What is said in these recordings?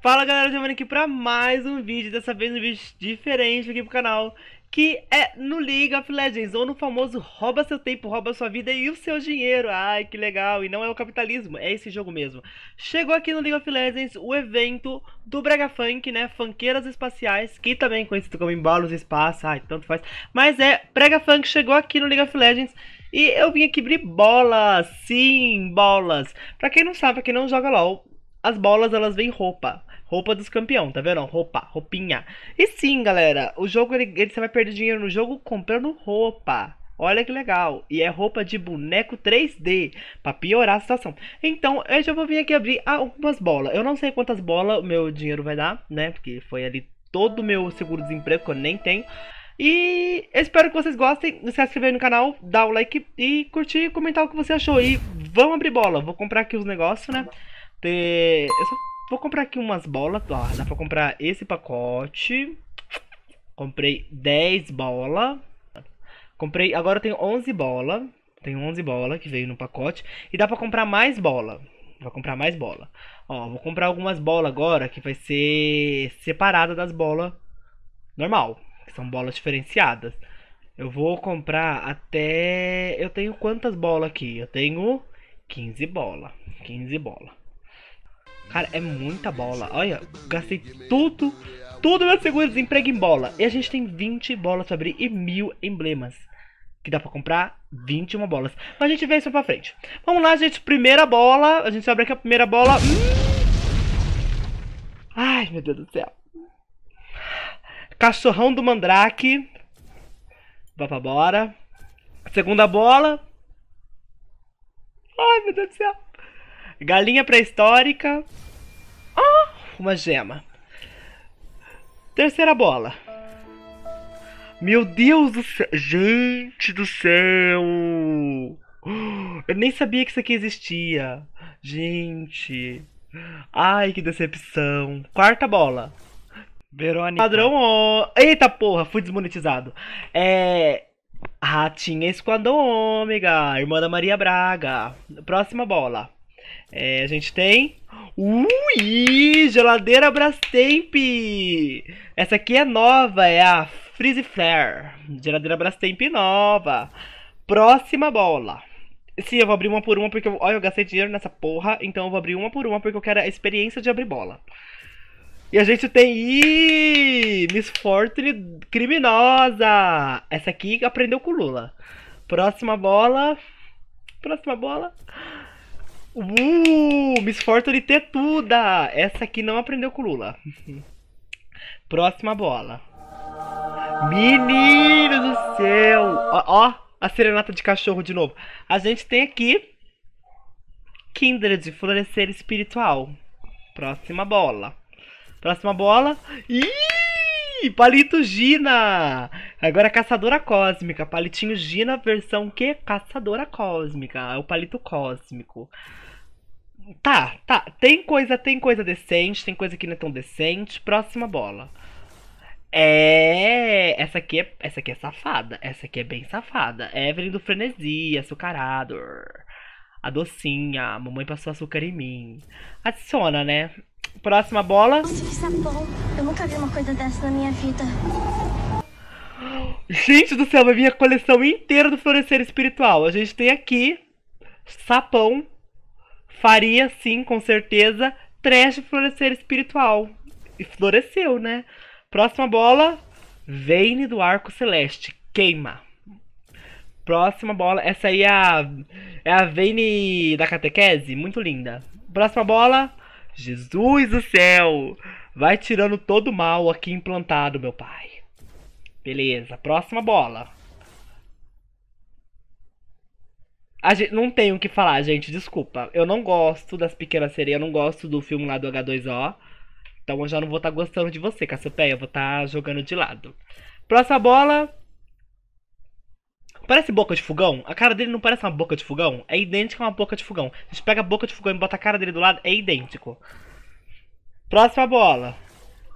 Fala galera, Giovanni aqui pra mais um vídeo, dessa vez um vídeo diferente aqui pro canal Que é no League of Legends, ou no famoso rouba seu tempo, rouba sua vida e o seu dinheiro Ai que legal, e não é o capitalismo, é esse jogo mesmo Chegou aqui no League of Legends o evento do Brega Funk, né, Funkeiras Espaciais Que também é conhecido como Embalos Espaço, ai tanto faz Mas é, Brega Funk chegou aqui no League of Legends e eu vim aqui abrir bolas, sim, bolas Pra quem não sabe, pra quem não joga LOL as bolas, elas vêm roupa, Roupa dos campeão, tá vendo? Roupa, roupinha. E sim, galera, o jogo ele, ele, você vai perder dinheiro no jogo comprando roupa. Olha que legal. E é roupa de boneco 3D. Pra piorar a situação. Então, eu já vou vir aqui abrir algumas bolas. Eu não sei quantas bolas meu dinheiro vai dar, né? Porque foi ali todo o meu seguro-desemprego que eu nem tenho. E espero que vocês gostem. Se inscrever no canal, dar o like e curtir, comentar o que você achou. E vamos abrir bola. Vou comprar aqui os negócios, né? Ter... Eu só... Vou comprar aqui umas bolas. Ó, dá pra comprar esse pacote. Comprei 10 bolas. Comprei, agora eu tenho 11 bola. Tem 11 bola que veio no pacote. E dá pra comprar mais bola. Vou comprar mais bola. Ó, vou comprar algumas bolas agora que vai ser separada das bolas normal. Que são bolas diferenciadas. Eu vou comprar até... Eu tenho quantas bolas aqui? Eu tenho 15 bola. 15 bola. Cara, é muita bola. Olha, gastei tudo, tudo meu seguro-desemprego em bola. E a gente tem 20 bolas pra abrir e mil emblemas. Que dá pra comprar 21 bolas. Mas a gente vê isso pra frente. Vamos lá, gente. Primeira bola. A gente abre aqui a primeira bola. Hum. Ai, meu Deus do céu. Cachorrão do Mandrake. Vai pra bora. Segunda bola. Ai, meu Deus do céu. Galinha pré-histórica. Ah, uma gema. Terceira bola. Meu Deus do céu. Gente do céu. Eu nem sabia que isso aqui existia. Gente. Ai, que decepção. Quarta bola. Verônica. Padrão Eita porra, fui desmonetizado. É. Ratinha Esquadrão Ômega, irmã da Maria Braga. Próxima bola. É, a gente tem. Ui! Geladeira Brastemp! Essa aqui é nova, é a Freeze Flare. Geladeira Brastemp nova. Próxima bola. Sim, eu vou abrir uma por uma porque eu, olha, eu gastei dinheiro nessa porra, então eu vou abrir uma por uma porque eu quero a experiência de abrir bola. E a gente tem Ih, Miss Fortune criminosa. Essa aqui aprendeu com o Lula. Próxima bola. Próxima bola. Uh, Miss Fortune tetuda! Essa aqui não aprendeu com Lula. Próxima bola. Menino do céu! Ó, ó, a serenata de cachorro de novo. A gente tem aqui... Kindred, florescer espiritual. Próxima bola. Próxima bola. Ih! palito Gina! Agora é Caçadora Cósmica. Palitinho Gina, versão que? Caçadora Cósmica. É o palito cósmico. Tá, tá. Tem coisa, tem coisa decente, tem coisa que não é tão decente. Próxima bola. É. Essa aqui é, essa aqui é safada. Essa aqui é bem safada. Evelyn do Frenesi, açucarado. A docinha, a mamãe passou açúcar em mim. Adiciona, né? Próxima bola. Nossa, que sabão. Eu nunca vi uma coisa dessa na minha vida. Gente do céu, vir é minha coleção inteira do Florescer Espiritual. A gente tem aqui sapão, faria, sim, com certeza, trash florescer espiritual. E floresceu, né? Próxima bola, Veine do Arco Celeste. Queima. Próxima bola. Essa aí é a, é a Vane da catequese. Muito linda. Próxima bola. Jesus do céu. Vai tirando todo o mal aqui implantado, meu pai. Beleza. Próxima bola. Gente, não tenho o que falar, gente. Desculpa. Eu não gosto das Pequenas Sereias. Eu não gosto do filme lá do H2O. Então eu já não vou estar tá gostando de você, Cassiopeia. Eu vou estar tá jogando de lado. Próxima bola. Parece boca de fogão? A cara dele não parece uma boca de fogão? É idêntica a uma boca de fogão. A gente pega a boca de fogão e bota a cara dele do lado, é idêntico. Próxima bola.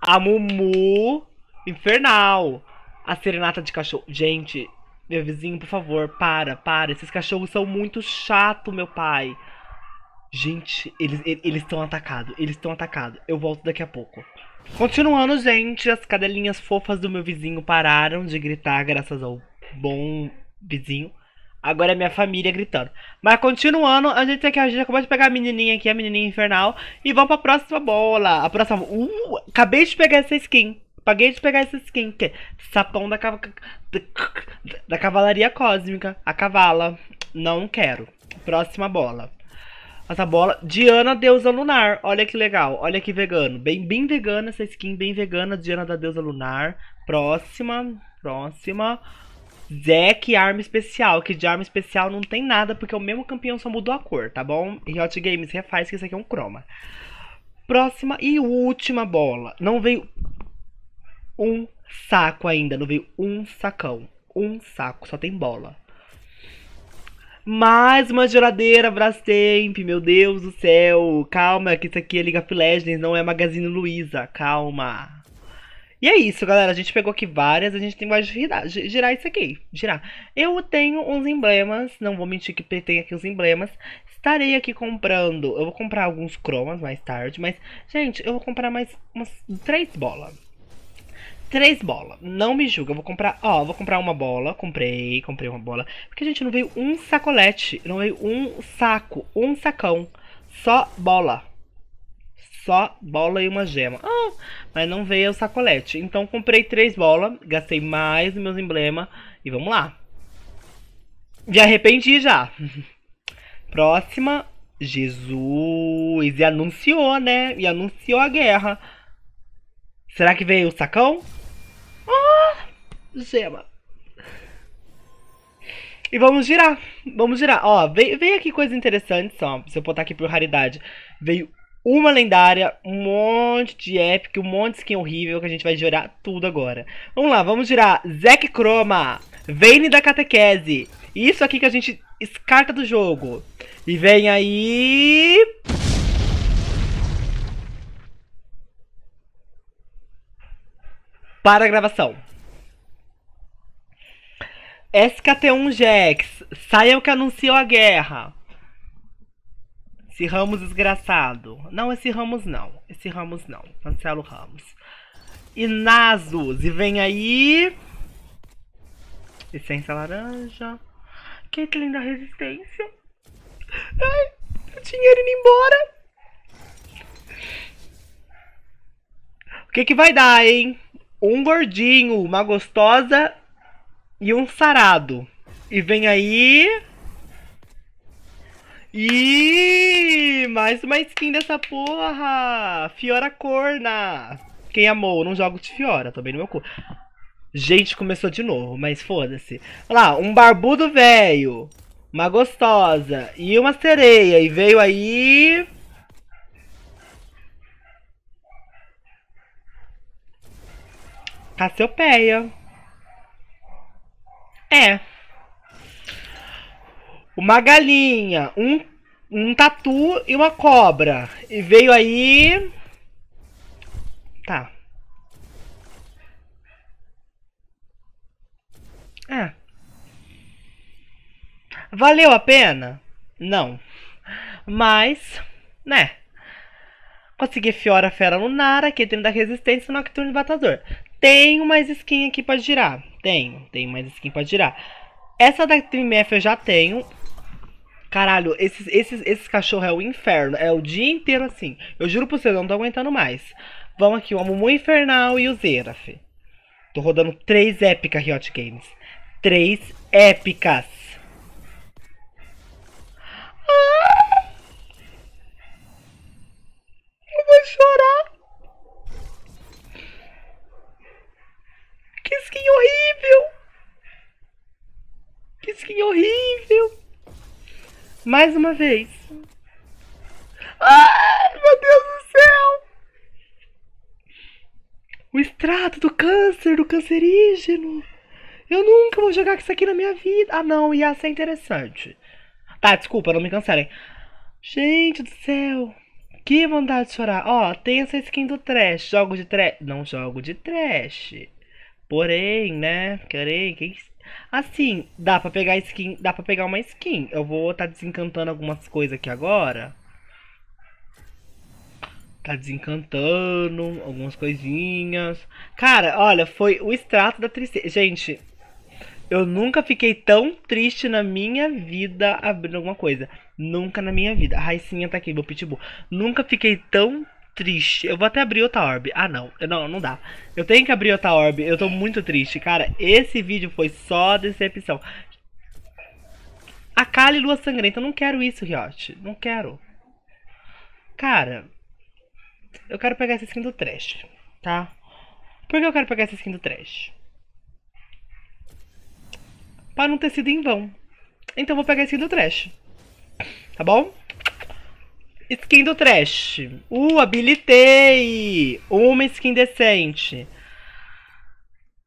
A Mumu Infernal. A serenata de cachorro. Gente, meu vizinho, por favor, para, para. Esses cachorros são muito chato, meu pai. Gente, eles eles estão atacados. Eles estão atacados. Eu volto daqui a pouco. Continuando, gente, as cadelinhas fofas do meu vizinho pararam de gritar graças ao bom vizinho. Agora é minha família gritando. Mas continuando, a gente aqui, a gente acabou de pegar a menininha aqui, a menininha infernal. E vamos pra próxima bola. A próxima. Uh, acabei de pegar essa skin. Paguei de pegar essa skin. Que é sapão da, cav... da, cavalaria cósmica. A cavala. Não quero. Próxima bola. Essa bola. Diana, deusa lunar. Olha que legal. Olha que vegano. Bem, bem vegana essa skin. Bem vegana. Diana da deusa lunar. Próxima. Próxima. Zack Arma Especial, que de arma especial não tem nada, porque o mesmo campeão só mudou a cor, tá bom? Riot Games refaz que isso aqui é um croma. Próxima e última bola. Não veio um saco ainda, não veio um sacão. Um saco, só tem bola. Mais uma geladeira Brastemp, meu Deus do céu. Calma, que isso aqui é Liga of Legends, não é Magazine Luiza. Calma. E é isso, galera. A gente pegou aqui várias, a gente tem mais girar, girar isso aqui. Girar. Eu tenho uns emblemas, não vou mentir que tem aqui os emblemas. Estarei aqui comprando. Eu vou comprar alguns cromas mais tarde, mas, gente, eu vou comprar mais umas três bolas. Três bolas. Não me julga. Eu vou comprar. Ó, vou comprar uma bola. Comprei, comprei uma bola. Porque, gente, não veio um sacolete. Não veio um saco. Um sacão. Só bola só bola e uma gema. Ah, mas não veio o sacolete. Então comprei três bolas, gastei mais meus emblemas e vamos lá. Me arrependi já. Próxima, Jesus. E anunciou, né? E anunciou a guerra. Será que veio o sacão? Ah, gema. E vamos girar, vamos girar. Ó, veio, veio aqui coisa interessante, só. Se eu botar aqui por raridade. Veio uma lendária, um monte de epic, um monte de skin horrível que a gente vai girar tudo agora. Vamos lá, vamos girar Zack Chroma, Vayne da Catequese, isso aqui que a gente descarta do jogo. E vem aí... Para a gravação. SKT1 Jax, o que anunciou a guerra. Esse Ramos desgraçado. Não, esse Ramos não. Esse Ramos não. Cancelo Ramos. E Inasus. E vem aí... Essência laranja. Caitlyn da resistência. Ai, o dinheiro indo embora. O que que vai dar, hein? Um gordinho, uma gostosa e um sarado. E vem aí... E mais uma skin dessa porra! Fiora corna! Quem amou, não jogo de Fiora, também no meu cu. Gente, começou de novo, mas foda-se. Olha lá, um barbudo velho, uma gostosa e uma sereia. E veio aí... Cassiopeia. É uma galinha, um, um tatu e uma cobra. E veio aí. Tá. É. Valeu a pena? Não. Mas, né? Consegui Fiora Fera Lunar, aqui tem da Resistência e Nocturno Batador. Tenho mais skin aqui pra girar. Tenho, tenho mais skin pra girar. Essa da Trimef eu já tenho. Caralho, esses, esses, esses cachorros é o inferno. É o dia inteiro assim. Eu juro pra vocês, eu não tô aguentando mais. Vamos aqui, o Amumu Infernal e o Zeraf. Tô rodando três épicas Riot Games. Três épicas. Ah! Eu vou chorar. Que skin horrível. Que skin horrível. Mais uma vez. Ai, meu Deus do céu! O extrato do câncer, do cancerígeno. Eu nunca vou jogar isso aqui na minha vida. Ah, não, ia ser é interessante. Tá, desculpa, não me cancelem. Gente do céu. Que vontade de chorar. Ó, tem essa skin do trash. Jogo de trash. Não jogo de trash. Porém, né? Querem? quem Assim, dá pra pegar skin. Dá pra pegar uma skin. Eu vou tá desencantando algumas coisas aqui agora. Tá desencantando algumas coisinhas. Cara, olha, foi o extrato da tristeza. Gente, eu nunca fiquei tão triste na minha vida abrindo alguma coisa. Nunca na minha vida. A Raicinha tá aqui, meu pitbull. Nunca fiquei tão triste. Eu vou até abrir outra orb. Ah, não. Não, não dá. Eu tenho que abrir outra orb. Eu tô muito triste, cara. Esse vídeo foi só decepção. A Kali Lua Sangrenta. Eu não quero isso, Riot. Não quero. Cara. Eu quero pegar essa skin do Trash, tá? Por que eu quero pegar essa skin do Trash? Pra não ter sido em vão. Então eu vou pegar essa skin do Trash. Tá bom? Skin do trash. Uh, habilitei! Uma skin decente.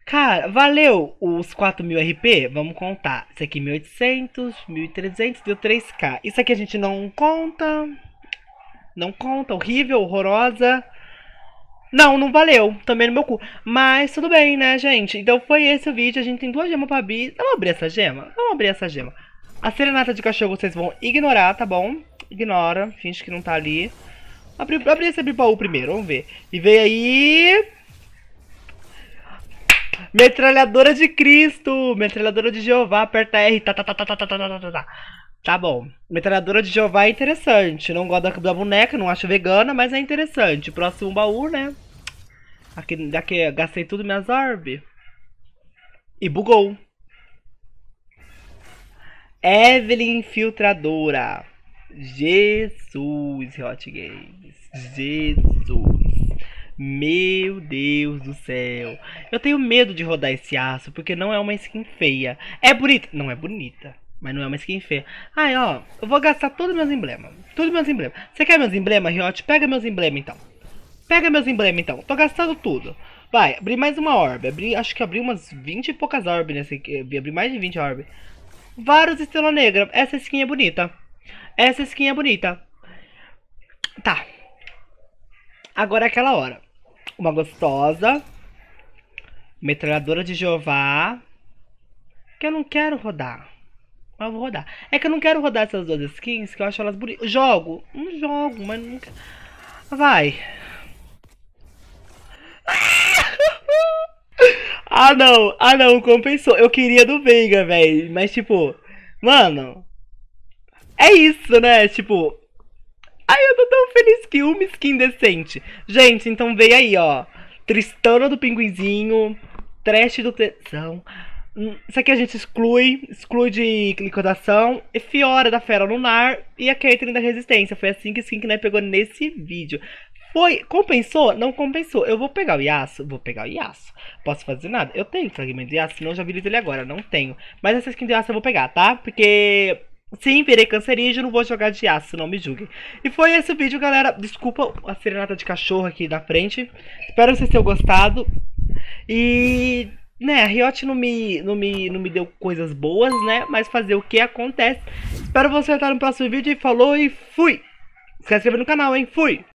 Cara, valeu os mil RP? Vamos contar. Isso aqui 1800, 1300, deu 3k. Isso aqui a gente não conta. Não conta, horrível, horrorosa. Não, não valeu. Também no meu cu. Mas tudo bem, né, gente? Então foi esse o vídeo. A gente tem duas gemas pra abrir. Vamos abrir essa gema? Vamos abrir essa gema. A serenata de cachorro vocês vão ignorar, tá bom? Ignora, finge que não tá ali. Abri, abri esse baú primeiro, vamos ver. E veio aí... Metralhadora de Cristo! Metralhadora de Jeová, aperta R. Tá, tá, tá, tá, tá, tá, tá, tá, tá. Tá, tá bom. Metralhadora de Jeová é interessante. Não gosto da boneca, não acho vegana, mas é interessante. Próximo baú, né? Aqui, daqui, gastei tudo minhas orbes. E bugou. Evelyn Infiltradora. Jesus, Hot Games. Jesus. Meu Deus do céu. Eu tenho medo de rodar esse aço, porque não é uma skin feia. É bonita? Não é bonita. Mas não é uma skin feia. Ai, ó, eu vou gastar todos meus emblemas. Todos meus emblemas. Você quer meus emblemas, Riot? Pega meus emblemas, então. Pega meus emblemas, então. Tô gastando tudo. Vai, abri mais uma orbe. Abri, acho que abri umas 20 e poucas orbes nesse... Abri mais de 20 orbes. Vários Estrela Negra. Essa skin é bonita. Essa skin é bonita. Tá. Agora é aquela hora. Uma gostosa. Metralhadora de Jeová. Que eu não quero rodar. Mas eu vou rodar. É que eu não quero rodar essas duas skins, que eu acho elas bonitas. Jogo. Não jogo, mas nunca... Vai. Ah, não. Ah, não. Compensou. Eu queria do Veiga, velho. Mas, tipo... Mano... É isso, né? Tipo. Ai, eu tô tão feliz que uma skin decente. Gente, então veio aí, ó. Tristana do Pinguinzinho. Trash do Tesão. Hum, isso aqui a gente exclui, exclui de liquidação, e Fiora da Fera Lunar e a Caitlyn da Resistência. Foi assim que skin que né, pegou nesse vídeo. Foi, compensou? Não compensou. Eu vou pegar o Yasuo, vou pegar o Yasuo. Posso fazer nada? Eu tenho fragmento de Yasuo, senão eu já vi ele agora, não tenho. Mas essa skin de Yasuo eu vou pegar, tá? Porque Sim, virei cancerígeno, vou jogar de aço, não me julguem. E foi esse o vídeo, galera. Desculpa a serenata de cachorro aqui da frente. Espero vocês tenham gostado. E, né, a Riot não me, não, me, não me deu coisas boas, né? Mas fazer o que acontece. Espero você estar no próximo vídeo. E falou e fui! Se inscreve no canal, hein? Fui!